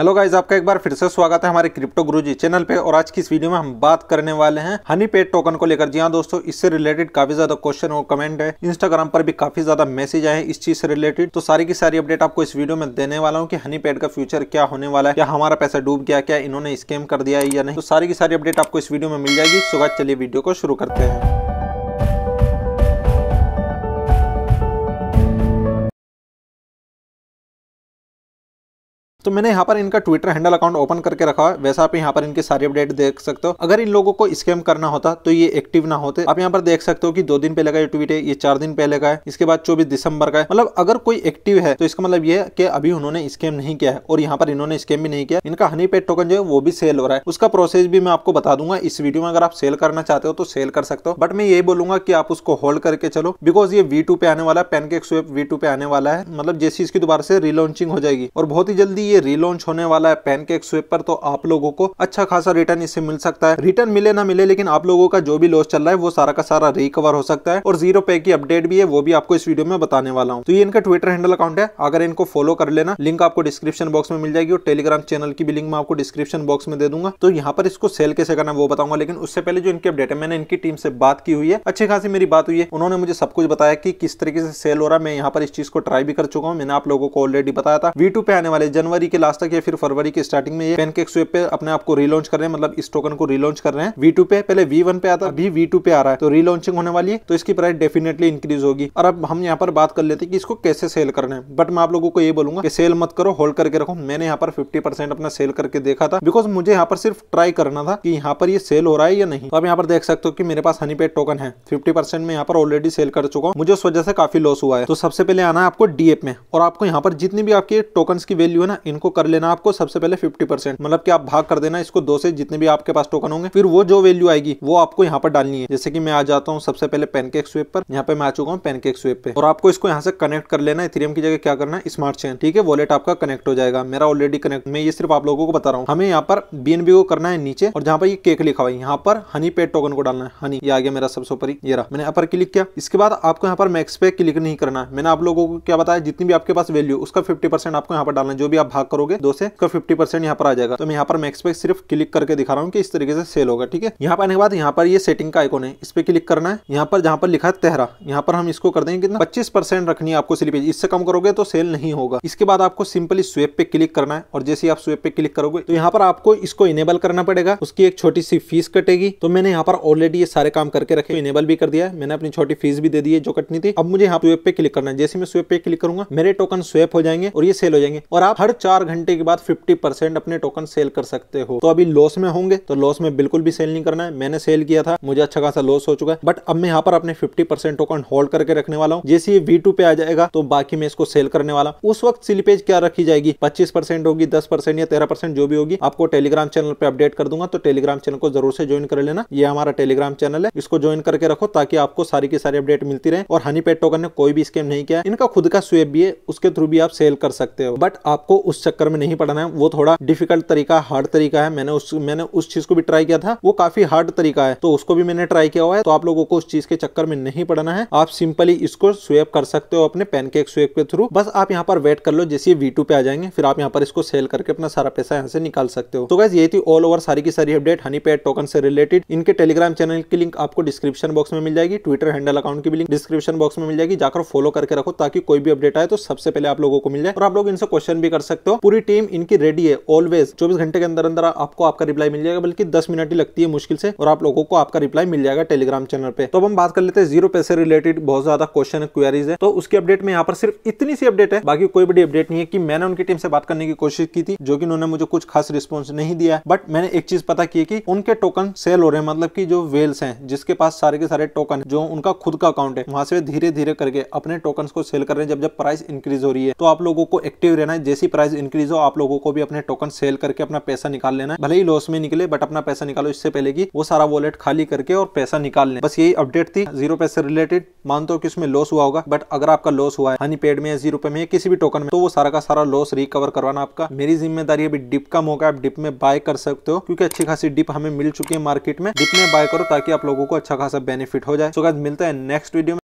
hello guys आपका एक बार फिर से स्वागत है हमारे क्रिप्टो गुरुजी चैनल पे और आज की इस वीडियो में हम बात करने वाले हैं हनी पेड टोकन को लेकर जी हाँ दोस्तों इससे रिलेटेड काफी ज्यादा क्वेश्चन और कमेंट है इंस्टाग्राम पर भी काफी ज्यादा मैसेज आए इस चीज से रिलेटेड तो सारी की सारी अपडेट आपको इस वीडियो में देने वाला हूँ की हनी पेड का फ्यूचर क्या होने वाला है क्या हमारा पैसा डूब गया क्या इन्होंने स्कैम कर दिया है या नहीं तो सारी की सारी अपडेट आपको इस वीडियो में मिल जाएगी सुबह चलिए वीडियो को शुरू करते हैं तो मैंने यहाँ पर इनका ट्विटर हैंडल अकाउंट ओपन करके रखा है वैसा आप यहाँ पर इनके सारे अपडेट देख सकते हो अगर इन लोगों को स्कैम करना होता तो ये एक्टिव ना होते आप यहाँ पर देख सकते हो कि दो दिन पहले का ये ट्वीट है ये चार दिन पहले का है इसके बाद चौबीस दिसंबर का है मतलब अगर कोई एक्टिव है तो इसका मतलब ये है कि अभी उन्होंने स्कैम नहीं किया है और यहाँ पर इन्होंने स्कैम भी नहीं किया इनका हनी पेड टोकन जो है वो भी सेल हो रहा है उसका प्रोसेस भी मैं आपको बता दूंगा इस वीडियो में अगर आप सेल करना चाहते हो तो सेल कर सकते हो बट मैं यही बोलूंगा कि आप उसको होल्ड करके चलो बिकॉज ये वी पे आने वाला है पेनकेक स्वेप वी पे आने वाला है मतलब जैसी इसकी दोबारा से रिलॉन्चिंग हो जाएगी और बहुत ही जल्दी ये रिलॉन्च होने वाला है पैनकेक स्वेप पर तो आप लोगों को अच्छा खासा रिटर्न इससे मिल सकता है रिटर्न मिले ना मिले लेकिन आप लोगों का जो भी लॉस चल रहा है वो सारा का सारा रिकवर हो सकता है और जीरो पे की अपडेट भी है वो भी आपको इस वीडियो में बताने वाला हूँ तो ये इनका ट्विटर हैंडल अकाउंट है अगर इनको फॉलो कर लेना लिंक आपको डिस्क्रिप्शन बॉक्स में मिल जाएगी और टेलीग्राम चैनल की भी लिंक मैं आपको डिस्क्रिप्शन बॉक्स में दे दूंगा तो यहाँ पर इसको सेल कैसे करना वो बताऊंगा लेकिन उससे पहले जो इनके अपडेट है मैंने इनकी टीम से बात की हुई है अच्छी खासी मेरी बात हुई है उन्होंने मुझे सब कुछ बताया कि किस तरीके से सेल हो रहा है मैं यहाँ पर इस चीज को ट्राई भी कर चुका हूँ मैंने आप लोगों को ऑलरेडी बताया था वी पे आने वाले जनवरी जनवरी के लास्ट तक या फिर फरवरी के स्टार्टिंग में ये पेनकेक स्वेप पे अपने आप को रीलॉन्च कर रहे हैं मतलब इस टोकन को रिलॉन्च कर रहे हैं वी पे पहले वी पे आता अभी वी पे आ रहा है तो रिलॉन्चिंग होने वाली है तो इसकी प्राइस डेफिनेटली इंक्रीज होगी और अब हम यहाँ पर बात कर लेते हैं कि इसको कैसे सेल करना है बट मैं आप लोगों को ये बोलूंगा कि सेल मत करो होल्ड करके रखो मैंने यहाँ पर फिफ्टी अपना सेल करके देखा था बिकॉज मुझे यहाँ पर सिर्फ ट्राई करना था कि यहाँ पर ये सेल हो रहा है या नहीं तो आप यहाँ पर देख सकते हो कि मेरे पास हनी पेड टोकन है फिफ्टी परसेंट में यहाँ पर ऑलरेडी सेल कर चुका हूँ मुझे उस वजह से काफी लॉस हुआ है तो सबसे पहले आना है आपको डीएप में और आपको यहाँ पर जितनी भी आपके टोकन की वैल्यू है ना इनको कर लेना आपको सबसे पहले फिफ्टी परसेंट मतलब कि आप भाग कर देना इसको दो से जितने भी आपके पास टोकन होंगे फिर वो जो वैल्यू आएगी वो आपको यहाँ पर डालनी है जैसे कि मैं आ जाता हूँ सबसे पहले पेनकेक स्वेप पर यहाँ पे मैं आ चुका हूँ पेनकेक स्वेप पे और आपको इसको यहाँ से कनेक्ट कर लेना इथेरियम की जगह क्या करना स्मार्ट चेन ठीक है वॉलेट आपका कनेक्ट हो जाएगा मेरा ऑलरेडी कनेक्ट मैं ये सिर्फ आप लोगों को बता रहा हूँ हमें यहाँ पर बीएनबी को करना है नीचे और जहाँ पर ये केक लिखा हुआ है यहाँ पर हनी पेड टोकन को डालना है हनी ये आ गया मेरा सबसे ऊपर ये रहा मैंने अपर क्लिक किया इसके बाद आपको यहाँ पर मैक्स पे क्लिक नहीं करना है मैंने आप लोगों को क्या बताया जितनी भी आपके पास वैल्यू उसका फिफ्टी आपको यहाँ पर डालना है जो भी आप भाग हाँ करोगे दो से तो फिफ्टी परसेंट यहाँ पर आ जाएगा तो मैं यहाँ पर मैक्स पे सिर्फ क्लिक करके दिखा रहा हूँ कि इस तरीके से सेल होगा ठीक है यहाँ पर आने के बाद यहाँ पर ये सेटिंग का आइकोन है इस पर क्लिक करना है यहाँ पर जहाँ पर लिखा है तेहरा यहाँ पर हम इसको कर देंगे कितना पच्चीस रखनी है आपको स्लिपेज इससे कम करोगे तो सेल नहीं होगा इसके बाद आपको सिंपली स्वेप पे क्लिक करना है और जैसे आप स्वेप पे क्लिक करोगे तो यहाँ पर आपको इसको इनेबल करना पड़ेगा उसकी एक छोटी सी फीस कटेगी तो मैंने यहाँ पर ऑलरेडी ये सारे काम करके रखे इनेबल तो भी कर दिया है मैंने अपनी छोटी फीस भी दे दी है जो कटनी थी अब मुझे यहाँ स्वेप पे क्लिक करना है जैसे मैं स्वेप पे क्लिक करूंगा मेरे टोकन स्वेप हो जाएंगे और ये सेल हो जाएंगे और आप हर चार घंटे के बाद 50 परसेंट अपने टोकन सेल कर सकते हो तो अभी लॉस में होंगे तो लॉस में बिल्कुल भी सेल नहीं करना है मैंने सेल किया था मुझे अच्छा खासा लॉस हो चुका है बट अब मैं यहाँ पर अपने फिफ्टी टोकन होल्ड करके रखने वाला हूँ जैसे वी पे आ जाएगा तो बाकी मैं इसको सेल करने वाला उस वक्त सिलपेज क्या रखी जाएगी पच्चीस होगी दस या तेरह जो भी होगी आपको टेलीग्राम चैनल पर अपडेट कर दूंगा तो टेलीग्राम चैनल को जरूर से ज्वाइन कर लेना ये हमारा टेलीग्राम चैनल है इसको ज्वाइन करके रखो ताकि आपको सारी की सारी अपडेट मिलती रहे और हनी टोकन ने कोई भी स्कैम नहीं किया इनका खुद का स्वेप भी है उसके थ्रू भी आप सेल कर सकते हो बट आपको उस चक्कर में नहीं पढ़ना है वो थोड़ा डिफिकल्ट तरीका हार्ड तरीका है मैंने उस मैंने उस चीज को भी ट्राई किया था वो काफी हार्ड तरीका है तो उसको भी मैंने ट्राई किया हुआ है तो आप लोगों को उस चीज के चक्कर में नहीं पड़ना है आप सिंपली इसको स्वेप कर सकते हो अपने पेनकेक स्वेप के थ्रू बस आप यहाँ पर वेट कर लो जैसे वी पे आ जाएंगे फिर आप यहाँ पर इसको सेल करके अपना सारा पैसा यहाँ से निकाल सकते हो तो गैस ये थी ऑल ओवर सारी की सारी अपडेट हनी पेड टोकन से रिलेटेड इनके टेलीग्राम चैनल की लिंक आपको डिस्क्रिप्शन बॉक्स में मिल जाएगी ट्विटर हैंडल अकाउंट की भी लिंक डिस्क्रिप्शन बॉक्स में मिल जाएगी जाकर फॉलो करके रखो ताकि कोई भी अपडेट आए तो सबसे पहले आप लोगों को मिल जाए और आप लोग इनसे क्वेश्चन भी कर सकते सकते हो पूरी टीम इनकी रेडी है ऑलवेज चौबीस घंटे के अंदर अंदर आपको आपका रिप्लाई मिल जाएगा बल्कि दस मिनट ही लगती है मुश्किल से और आप लोगों को आपका रिप्लाई मिल जाएगा टेलीग्राम चैनल पे तो अब हम बात कर लेते हैं जीरो पैसे रिलेटेड बहुत ज्यादा क्वेश्चन क्वेरीज है तो उसकी अपडेट में यहाँ पर सिर्फ इतनी सी अपडेट है बाकी कोई बड़ी अपडेट नहीं है कि मैंने उनकी टीम से बात करने की कोशिश की थी जो कि उन्होंने मुझे कुछ खास रिस्पॉन्स नहीं दिया बट मैंने एक चीज पता की कि उनके टोकन सेल हो रहे हैं मतलब की जो वेल्स है जिसके पास सारे के सारे टोकन जो उनका खुद का अकाउंट है वहां से धीरे धीरे करके अपने टोकन को सेल कर रहे हैं जब जब प्राइस इंक्रीज हो रही है तो आप लोगों को एक्टिव रहना है जैसी प्राइस प्राइस इंक्रीज हो आप लोगों को भी अपने टोकन सेल करके अपना पैसा निकाल लेना है भले ही लॉस में निकले बट अपना पैसा निकालो इससे पहले की वो सारा वॉलेट खाली करके और पैसा निकाल लें बस यही अपडेट थी जीरो पैसे रिलेटेड मानते हो कि उसमें लॉस हुआ होगा बट अगर आपका लॉस हुआ है हनी पेड में जीरो पे में किसी भी टोकन में तो वो सारा का सारा लॉस रिकवर करवाना आपका मेरी जिम्मेदारी अभी डिप का मौका आप डिप में बाय कर सकते हो क्योंकि अच्छी खासी डिप हमें मिल चुकी है मार्केट में डिप में बाय करो ताकि आप लोगों को अच्छा खासा बेनिफिट हो जाए सो मिलता है नेक्स्ट वीडियो